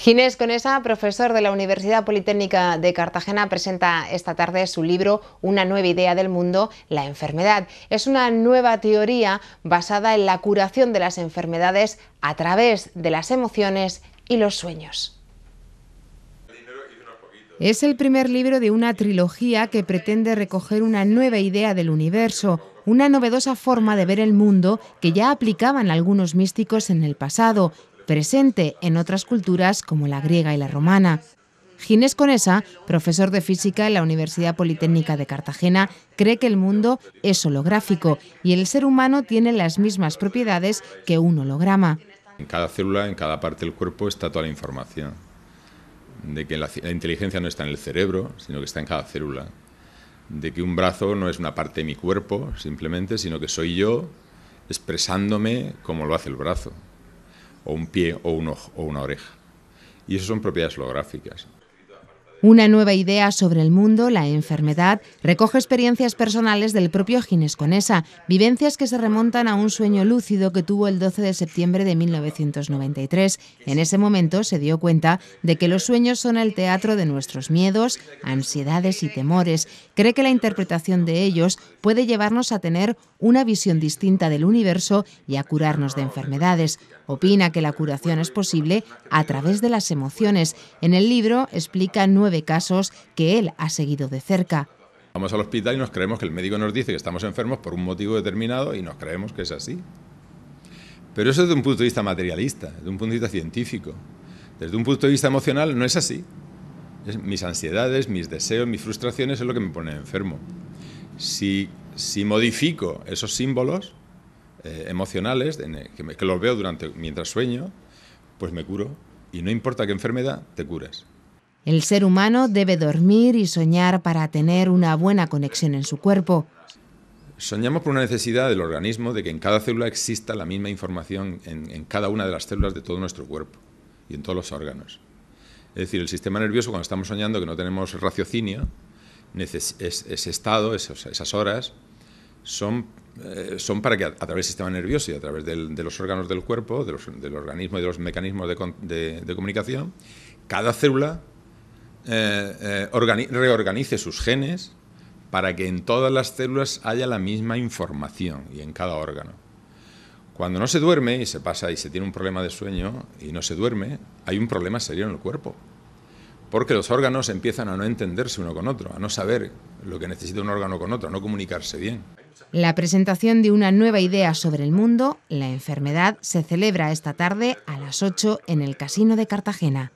Ginés Conesa, profesor de la Universidad Politécnica de Cartagena, presenta esta tarde su libro Una nueva idea del mundo, la enfermedad. Es una nueva teoría basada en la curación de las enfermedades a través de las emociones y los sueños. Es el primer libro de una trilogía que pretende recoger una nueva idea del universo, una novedosa forma de ver el mundo que ya aplicaban algunos místicos en el pasado presente en otras culturas como la griega y la romana. Ginés Conesa, profesor de física en la Universidad Politécnica de Cartagena, cree que el mundo es holográfico y el ser humano tiene las mismas propiedades que un holograma. En cada célula, en cada parte del cuerpo está toda la información, de que la, la inteligencia no está en el cerebro, sino que está en cada célula, de que un brazo no es una parte de mi cuerpo simplemente, sino que soy yo expresándome como lo hace el brazo o un pie o, un ojo, o una oreja. Y eso son propiedades holográficas. Una nueva idea sobre el mundo, la enfermedad, recoge experiencias personales del propio Gines Conesa, vivencias que se remontan a un sueño lúcido que tuvo el 12 de septiembre de 1993. En ese momento se dio cuenta de que los sueños son el teatro de nuestros miedos, ansiedades y temores. Cree que la interpretación de ellos puede llevarnos a tener una visión distinta del universo y a curarnos de enfermedades. Opina que la curación es posible a través de las emociones. En el libro explica nueve ...de casos que él ha seguido de cerca. Vamos al hospital y nos creemos que el médico nos dice que estamos enfermos por un motivo determinado y nos creemos que es así. Pero eso desde un punto de vista materialista, desde un punto de vista científico. Desde un punto de vista emocional no es así. mis ansiedades, mis deseos, mis frustraciones es lo que me pone enfermo. Si, si modifico esos símbolos eh, emocionales, que, que los veo durante, mientras sueño, pues me curo. Y no importa qué enfermedad, te curas. El ser humano debe dormir y soñar para tener una buena conexión en su cuerpo. Soñamos por una necesidad del organismo de que en cada célula exista la misma información en, cada una de las células de todo nuestro cuerpo y en todos los órganos. Es decir, el sistema nervioso cuando estamos soñando que no tenemos raciocinio, ese estado, esas horas, son, eh, son para que a, través del sistema nervioso y a través de los órganos del cuerpo, del organismo y de los mecanismos de comunicación, cada célula eh, eh, reorganice sus genes para que en todas las células haya la misma información y en cada órgano. Cuando no se duerme y se pasa y se tiene un problema de sueño y no se duerme, hay un problema serio en el cuerpo. Porque los órganos empiezan a no entenderse uno con otro, a no saber lo que necesita un órgano con otro, a no comunicarse bien. La presentación de una nueva idea sobre el mundo, la enfermedad, se celebra esta tarde a las 8 en el Casino de Cartagena.